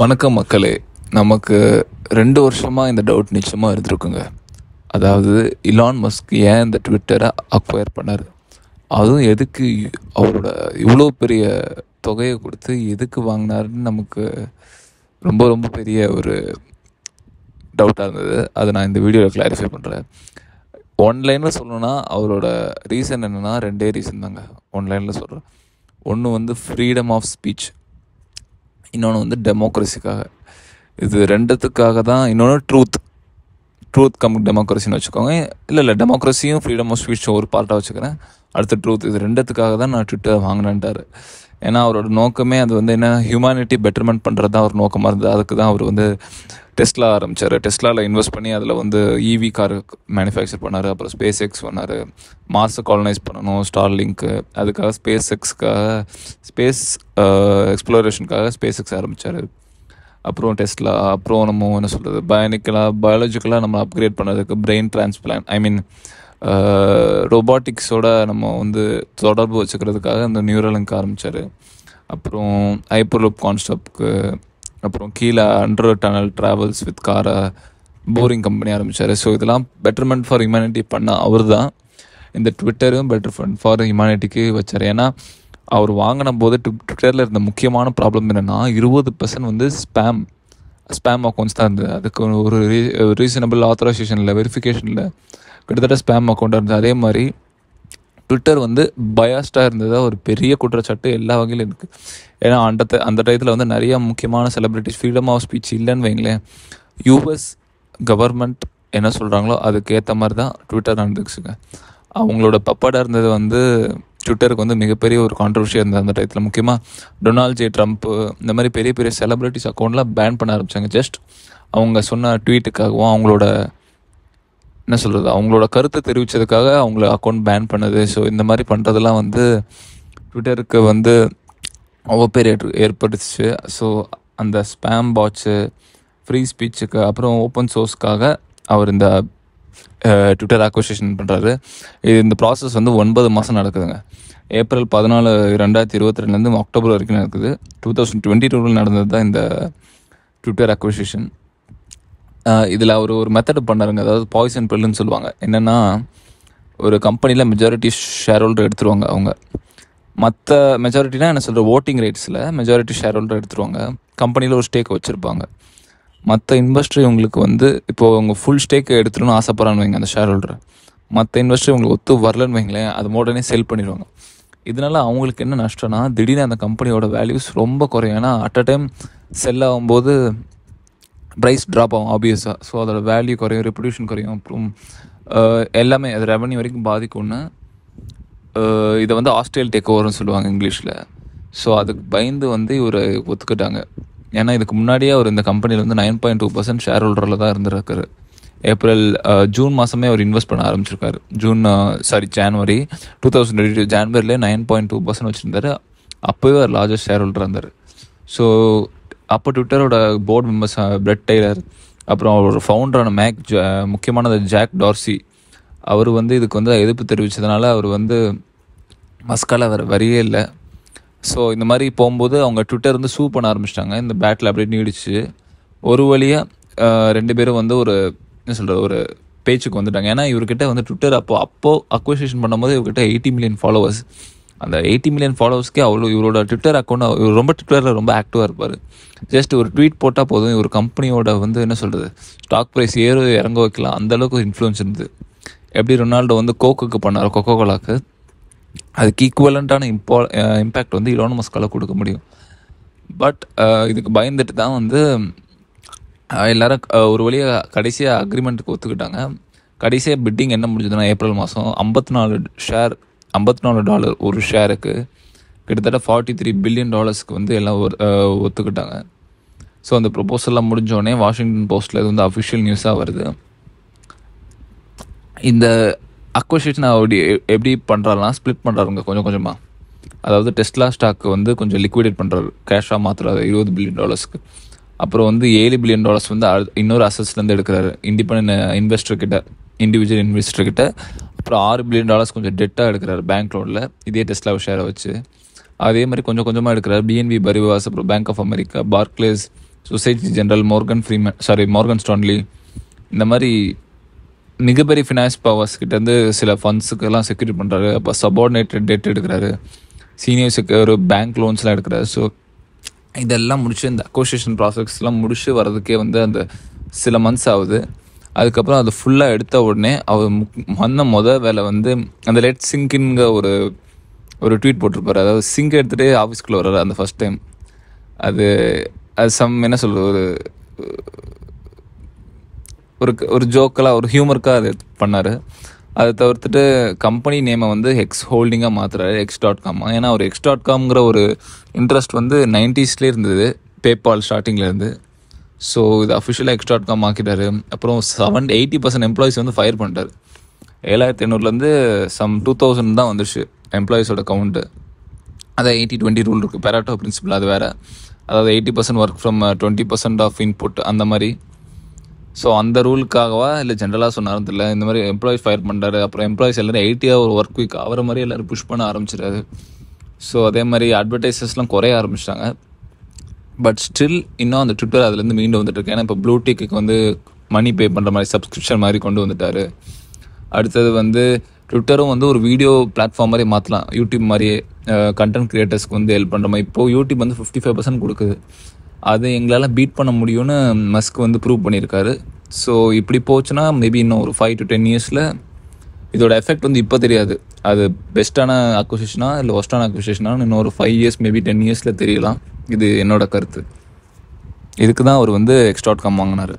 வணக்கம் மக்களே நமக்கு ரெண்டு வருஷமாக இந்த டவுட் நிச்சயமாக இருந்திருக்குங்க அதாவது இலான் மஸ்க் ஏன் இந்த ட்விட்டரை அக்வயர் பண்ணார் அதுவும் எதுக்கு அவரோட இவ்வளோ பெரிய தொகையை கொடுத்து எதுக்கு வாங்கினாருன்னு நமக்கு ரொம்ப ரொம்ப பெரிய ஒரு டவுட்டாக இருந்தது அதை நான் இந்த வீடியோவில் கிளாரிஃபை பண்ணுறேன் ஆன்லைனில் சொல்லணும்னா அவரோட ரீசன் என்னென்னா ரெண்டே ரீசன் தாங்க ஆன்லைனில் சொல்கிறேன் ஒன்று வந்து ஃப்ரீடம் ஆஃப் ஸ்பீச் இன்னொன்று வந்து டெமோக்ரஸிக்காக இது ரெண்டுத்துக்காக தான் இன்னொன்று ட்ரூத் ட்ரூத் கம் டெமோக்ரஸின்னு வச்சுக்கோங்க இல்லை இல்லை டெமோக்ரஸியும் ஃப்ரீடம் ஆஃப் ஸ்பீச்சும் ஒரு பார்ட்டாக வச்சுக்கிறேன் அடுத்த ட்ரூத் இது ரெண்டுத்துக்காக தான் நான் ட்விட்டர் வாங்கினேன்ட்டார் ஏன்னா அவரோட நோக்கமே அது வந்து என்ன ஹியூமானிட்டி பெட்டர்மெண்ட் பண்ணுறது தான் அவர் நோக்கமாக இருந்தது அதுக்கு தான் அவர் வந்து டெஸ்ட்லா ஆரம்பித்தார் டெஸ்ட்லாவில் இன்வெஸ்ட் பண்ணி அதில் வந்து ஈவி கார் மேனுஃபேக்சர் பண்ணார் அப்புறம் ஸ்பேஸ் எக்ஸ் பண்ணார் மாஸை காலனைஸ் பண்ணணும் ஸ்டார் லிங்க்கு அதுக்காக ஸ்பேஸ் எக்ஸ்க்காக ஸ்பேஸ் எக்ஸ்ப்ளோரேஷனுக்காக ஸ்பேஸ் எக்ஸ் ஆரம்பித்தார் அப்புறம் டெஸ்ட்லா அப்புறம் நம்ம என்ன சொல்கிறது பயனிக்கலாக பயாலஜிக்கலாக நம்ம அப்கிரேட் பண்ணுறதுக்கு பிரெயின் டிரான்ஸ்பிளான் ஐ மீன் ரோபாட்டிக்ஸோட நம்ம வந்து தொடர்பு வச்சுக்கிறதுக்காக அந்த நியூரலிங்க் ஆரம்பித்தார் அப்புறம் ஐப்பர்லூப் கான்ஸ்டப்க்கு அப்புறம் கீழே அண்டர் டனல் ட்ராவல்ஸ் வித் காரை போரிங் கம்பெனி ஆரம்பித்தார் ஸோ இதெல்லாம் பெட்டர்மெண்ட் ஃபார் ஹியூமனிட்டி பண்ண அவர் தான் இந்த ட்விட்டரும் ஃபண்ட் ஃபார் ஹியூமனிட்டிக்கு வச்சார் ஏன்னா அவர் வாங்கின போது ட்விட்டரில் இருந்த முக்கியமான ப்ராப்ளம் என்னென்னா இருபது பர்சன்ட் வந்து ஸ்பேம் ஸ்பேம் அக்கௌண்ட்ஸ் தான் இருந்தது அதுக்கு ஒரு ரீ ரீசனபிள் ஆத்தரைசேஷனில் வெரிஃபிகேஷனில் கிட்டத்தட்ட ஸ்பேம் அக்கௌண்ட்டாக இருந்தது அதே மாதிரி ட்விட்டர் வந்து பயாஸ்டாக இருந்ததாக ஒரு பெரிய குற்றச்சாட்டு எல்லா வகையிலும் இருக்குது ஏன்னா அந்த அந்த டயத்தில் வந்து நிறையா முக்கியமான செலிப்ரிட்டிஸ் ஃப்ரீடம் ஆஃப் ஸ்பீச் இல்லைன்னு வைங்களேன் யூஎஸ் கவர்மெண்ட் என்ன சொல்கிறாங்களோ அதுக்கேற்ற மாதிரி தான் ட்விட்டர் நடந்துச்சுங்க அவங்களோட பப்பாடாக இருந்தது வந்து ட்விட்டருக்கு வந்து மிகப்பெரிய ஒரு கான்ட்ரவர்ஷியாக இருந்தது அந்த டயத்தில் முக்கியமாக டொனால்ட் ஜே ட்ரம்ப்பு இந்த மாதிரி பெரிய பெரிய செலிப்ரிட்டிஸ் அக்கௌண்ட்லாம் பேன் பண்ண ஆரம்பித்தாங்க ஜஸ்ட் அவங்க சொன்ன ட்வீட்டுக்காகவும் அவங்களோட என்ன சொல்கிறது அவங்களோட கருத்தை தெரிவித்ததுக்காக அவங்கள அக்கௌண்ட் பேன் பண்ணுது ஸோ இந்த மாதிரி பண்ணுறதெல்லாம் வந்து ட்விட்டருக்கு வந்து பேர் ஏற்படுத்துச்சு ஸோ அந்த ஸ்பேம் பாட்சு ஃப்ரீ ஸ்பீச்சுக்கு அப்புறம் ஓப்பன் சோர்ஸ்க்காக அவர் இந்த ட்விட்டர் அக்வசேஷன் பண்ணுறாரு இது இந்த ப்ராசஸ் வந்து ஒன்பது மாதம் நடக்குதுங்க ஏப்ரல் பதினாலு ரெண்டாயிரத்தி இருபத்தி ரெண்டுலேருந்து அக்டோபர் வரைக்கும் நடக்குது டூ தௌசண்ட் டுவெண்ட்டி டூவில் நடந்தது தான் இந்த ட்விட்டர் அக்வசேஷன் இதில் அவர் ஒரு மெத்தடு பண்ணாருங்க அதாவது பாய்சன் பில்லுன்னு சொல்லுவாங்க என்னென்னா ஒரு கம்பெனியில் மெஜாரிட்டி ஷேர் ஹோல்டர் எடுத்துருவாங்க அவங்க மற்ற மெஜாரிட்டினா என்ன சொல்கிற ஓட்டிங் ரைட்ஸில் மெஜாரிட்டி ஷேர் ஹோல்டர் எடுத்துருவாங்க கம்பெனியில் ஒரு ஸ்டேக் வச்சுருப்பாங்க மற்ற இன்வெஸ்டர் இவங்களுக்கு வந்து இப்போது அவங்க ஃபுல் ஸ்டேக்கை எடுத்துருன்னு ஆசைப்பட்றான்னு வைங்க அந்த ஷேர் ஹோல்டரை மற்ற இன்வெஸ்டர் இவங்களுக்கு ஒத்து வரலன்னு வைங்களேன் அது உடனே செல் பண்ணிடுவாங்க இதனால் அவங்களுக்கு என்ன நஷ்டம்னா திடீர்னு அந்த கம்பெனியோட வேல்யூஸ் ரொம்ப குறையும் ஏன்னா அட் அ டைம் செல் ஆகும்போது ப்ரைஸ் ட்ராப் ஆகும் ஆப்வியஸாக ஸோ அதோட வேல்யூ குறையும் ரெப்யூடேஷன் குறையும் அப்புறம் எல்லாமே அது ரெவன்யூ வரைக்கும் பாதிக்கும்னு இதை வந்து ஆஸ்திரேல் டேக் ஓவர்னு சொல்லுவாங்க இங்கிலீஷில் ஸோ அதுக்கு பயந்து வந்து இவர் ஒத்துக்கிட்டாங்க ஏன்னா இதுக்கு முன்னாடியே அவர் இந்த கம்பெனியில் வந்து nine point two percent share ஹோல்டரில் தான் இருந்திருக்கார் ஏப்ரல் ஜூன் மாதமே அவர் இன்வெஸ்ட் பண்ண ஆரம்பிச்சிருக்காரு June sorry January two thousand twenty two ஜான்வரிலே நைன் பாயிண்ட் டூ பர்சன்ட் வச்சுருந்தார் அப்போவே அவர் லார்ஜஸ்ட் ஷேர் ஹோல்டராக இருந்தார் ஸோ அப்போ ட்விட்டரோட போர்ட் மெம்பர்ஸ் பிரெட் டெய்லர் அப்புறம் அவரோட ஃபவுண்டரான மேக் முக்கியமானது ஜாக் டார்சி அவர் வந்து இதுக்கு வந்து எதிர்ப்பு தெரிவித்ததுனால அவர் வந்து மஸ்கால வர வரியே இல்லை ஸோ இந்த மாதிரி போகும்போது அவங்க ட்விட்டர் வந்து சூ பண்ண ஆரம்பிச்சிட்டாங்க இந்த பேட்டில் அப்படியே நீடிச்சு ஒரு வழியாக ரெண்டு பேரும் வந்து ஒரு என்ன சொல்கிற ஒரு பேச்சுக்கு வந்துட்டாங்க ஏன்னா இவர்கிட்ட வந்து ட்விட்டர் அப்போது அப்போது அக்வசேஷன் பண்ணும்போது இவர்கிட்ட எயிட்டி மில்லியன் ஃபாலோவர்ஸ் அந்த எயிட்டி மில்லியன் ஃபாலோவர்ஸ்க்கே அவ்வளோ இவரோட ட்விட்டர் அக்கௌண்ட் இவர் ரொம்ப ட்விட்டரில் ரொம்ப ஆக்டிவாக இருப்பார் ஜஸ்ட் ஒரு ட்வீட் போட்டால் போதும் இவர் கம்பெனியோட வந்து என்ன சொல்கிறது ஸ்டாக் ப்ரைஸ் ஏறு இறங்க வைக்கலாம் அந்தளவுக்கு இன்ஃப்ளூயன்ஸ் இருந்தது எப்படி ரொனால்டோ வந்து கோக்குக்கு பண்ணார் கொக்கோ கோலாக்கு அதுக்கு ஈக்குவலண்ட்டான இம்பா இம்பேக்ட் வந்து இலோன மஸ்கால கொடுக்க முடியும் பட் இதுக்கு பயந்துட்டு தான் வந்து எல்லோரும் ஒரு வழியாக கடைசியாக அக்ரிமெண்ட்டுக்கு ஒத்துக்கிட்டாங்க கடைசியாக பிட்டிங் என்ன முடிஞ்சதுன்னா ஏப்ரல் மாதம் ஐம்பத்தி நாலு ஷேர் ஐம்பத்தி நாலு டாலர் ஒரு ஷேருக்கு கிட்டத்தட்ட ஃபார்ட்டி த்ரீ பில்லியன் டாலர்ஸ்க்கு வந்து எல்லாம் ஒத்துக்கிட்டாங்க ஸோ அந்த ப்ரொப்போசல்லாம் முடிஞ்சோடனே வாஷிங்டன் போஸ்ட்டில் இது வந்து அஃபிஷியல் நியூஸாக வருது இந்த அக்வசேஷன் அப்படி எப்படி பண்ணுறாருனா ஸ்ப்ளிட் பண்ணுறாருங்க கொஞ்சம் கொஞ்சமாக அதாவது டெஸ்ட்லா ஸ்டாக்கு வந்து கொஞ்சம் லிக்விடேட் பண்ணுறாரு கேஷாக மாற்றுறாரு இருபது பில்லியன் டாலர்ஸ்க்கு அப்புறம் வந்து ஏழு பில்லியன் டாலர்ஸ் வந்து இன்னொரு அசட்ஸ்லேருந்து எடுக்கிறாரு இண்டிபெண்ட் இன்வெஸ்டர்கிட்ட இண்டிவிஜுவல் இன்வெஸ்டர்கிட்ட அப்புறம் ஆறு பில்லியன் டாலர்ஸ் கொஞ்சம் டெட்டாக எடுக்கிறார் பேங்க் லோனில் இதே டெஸ்லா ஷேரை வச்சு அதே மாதிரி கொஞ்சம் கொஞ்சமாக எடுக்கிறார் பிஎன்பி பரிவாஸ் அப்புறம் bank of America Barclays Societe Generale Morgan Freeman sorry Morgan Stanley இந்த மாதிரி மிகப்பெரிய ஃபினான்ஸ் பவர்ஸ் கிட்டேருந்து சில ஃபண்ட்ஸுக்கெல்லாம் செக்யூரிட் பண்ணுறாரு அப்போ சபார்டினேட்டட் டெட் எடுக்கிறாரு சீனியர் செக்யூர் பேங்க் லோன்ஸ்லாம் எடுக்கிறாரு ஸோ இதெல்லாம் முடிச்சு இந்த அக்கோசியேஷன் ப்ராசஸ்லாம் முடிச்சு வர்றதுக்கே வந்து அந்த சில மந்த்ஸ் ஆகுது அதுக்கப்புறம் அது ஃபுல்லாக எடுத்த உடனே அவர் வந்த மொதல் வேலை வந்து அந்த லெட் சிங்க்குங்கிற ஒரு ஒரு ட்வீட் போட்டிருப்பார் அதாவது சிங்க் எடுத்துகிட்டு ஆஃபீஸ்க்குள்ளே வர்றாரு அந்த ஃபஸ்ட் டைம் அது அது சம் என்ன சொல்கிறது ஒரு ஒரு ஒரு ஜோக்கலாக ஒரு ஹியூமர்க்காக அது பண்ணார் அதை தவிர்த்துட்டு கம்பெனி நேமை வந்து எக்ஸ் ஹோல்டிங்காக மாற்றுறாரு எக்ஸ் டாட் காம் ஏன்னா ஒரு எக்ஸ் டாட் காம்ங்கிற ஒரு இன்ட்ரெஸ்ட் வந்து நைன்டிஸ்லேயே இருந்தது பேபால் ஸ்டார்டிங்கில் இருந்து ஸோ இது அஃபிஷியலாக எக்ஸ்ட்ரா டாட் காம் ஆக்கிட்டாரு அப்புறம் செவன் எயிட்டி பர்சன்ட் எம்ப்ளாயிஸ் வந்து ஃபயர் பண்ணிட்டார் ஏழாயிரத்தி எண்ணூறுலேருந்து சம் டூ தௌசண்ட் தான் வந்துருச்சு எம்ப்ளாயிஸோட கவுண்ட்டு அதான் எயிட்டி டுவெண்ட்டி ரூல் இருக்குது பெராட்டோ பிரின்சிபல் அது வேறு அதாவது eighty percent work from twenty percent of input அந்த மாதிரி ஸோ அந்த ரூலுக்காகவா இல்லை ஜென்ரலாக சொன்னாரும் தெரியல இந்த மாதிரி எம்ப்ளாயிஸ் ஃபயர் பண்ணுறாரு அப்புறம் எம்ப்ளாயிஸ் எல்லோரும் எயிட்டியாக ஒரு ஒர்க் வீக் ஆகிற மாதிரி எல்லோரும் புஷ் பண்ண ஆரம்பிச்சிடாரு ஸோ அதே மாதிரி அட்வர்டைஸஸ்லாம் குறைய ஆரம்பிச்சிட்டாங்க பட் ஸ்டில் இன்னும் அந்த ட்விட்டர் அதுலேருந்து மீண்டு வந்துட்டுருக்கு ஏன்னா இப்போ ப்ளூ டிக்கு வந்து மணி பே பண்ணுற மாதிரி சப்ஸ்கிரிப்ஷன் மாதிரி கொண்டு வந்துட்டார் அடுத்தது வந்து ட்விட்டரும் வந்து ஒரு வீடியோ பிளாட்ஃபார்ம் மாதிரி மாற்றலாம் யூடியூப் மாதிரியே கண்டென்ட் க்ரியேட்டர்ஸ்க்கு வந்து ஹெல்ப் பண்ணுற மாதிரி இப்போது யூடியூப் வந்து ஃபிஃப்டி ஃபைவ் பர்சன்ட் கொடுக்குது அது எங்களால் பீட் பண்ண முடியும்னு மஸ்க் வந்து ப்ரூவ் பண்ணியிருக்காரு ஸோ இப்படி போச்சுன்னா மேபி இன்னும் ஒரு ஃபைவ் டு டென் இயர்ஸில் இதோட எஃபெக்ட் வந்து இப்போ தெரியாது அது பெஸ்ட்டான அக்வசேஷனா இல்லை ஒஸ்டான அக்வசேஷனான்னு இன்னும் ஒரு ஃபைவ் இயர்ஸ் மேபி டென் இயர்ஸில் தெரியலாம் இது என்னோட கருத்து இதுக்கு தான் அவர் வந்து எக்ஸ்ட்ராட் கம் வாங்கினார்